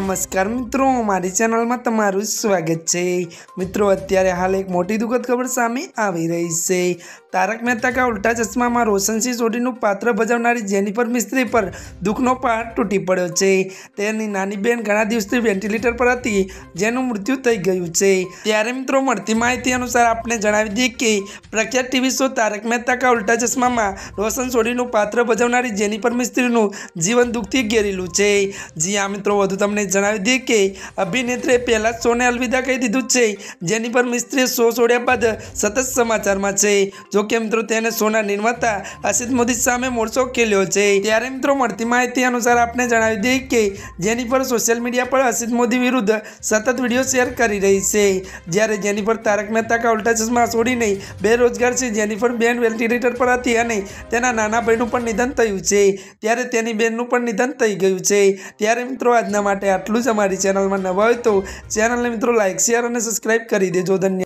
નમસ્કાર મિત્રો મારી ચેનલમાં તમારું સ્વાગત છે મિત્રો અત્યારે હાલ એક મોટી દુઃખદ ખબર સામે આવી રહી છે તારક મહેતા કા ઉલ્ટા ચશ્મામાં રોશનસિંહ સોઢીનું પાત્ર ભજવનારી જેનિફર મિસ્ત્રી પર દુઃખનો પાર તૂટી પડ્યો છે તેની નાની બહેન ઘણા દિવસથી વેન્ટિલેટર પર હતી જેનું મૃત્યુ થઈ ગયું છે ત્યારે મિત્રો મળતી માહિતી અનુસાર આપણે જણાવી દઈએ કે પ્રખ્યાત ટીવી શો તારક મહેતા કા ઉલ્ટા ચશ્મામાં રોશન સોઢીનું પાત્ર ભજવનારી જેનિફર મિસ્ત્રીનું જીવન દુઃખથી ઘેરેલું છે જી આ મિત્રો વધુ તમને જણાવી દઈએ કે અભિનેત્રીએ પહેલાં શોને અલવિદા કહી દીધું છે જેની પર મિસ્ત્રી શો છોડ્યા બાદ સતત સમાચારમાં છે જોકે મિત્રો તેને શોના નિર્માતા અસિત મોદી સામે મોરચો ખેલ્યો છે ત્યારે મિત્રો મળતી માહિતી અનુસાર આપણે જણાવી દઈએ કે જેની પર સોશિયલ મીડિયા પર અસિત મોદી વિરુદ્ધ સતત વિડીયો શેર કરી રહી છે જ્યારે જેની પર તારક મહેતા કા ઉલ્ટા ચશ્મા છોડીને બેરોજગાર છે જેની પર બેન વેન્ટિલેટર પર હતી અને તેના નાના ભાઈનું પણ નિધન થયું છે ત્યારે તેની બેનનું પણ નિધન થઈ ગયું છે ત્યારે મિત્રો આજના માટે આટલું જ અમારી ચેનલમાં નવા હોય તો ચેનલને મિત્રો લાઇક શેર અને સબસ્ક્રાઈબ કરી દેજો ધન્યવાદ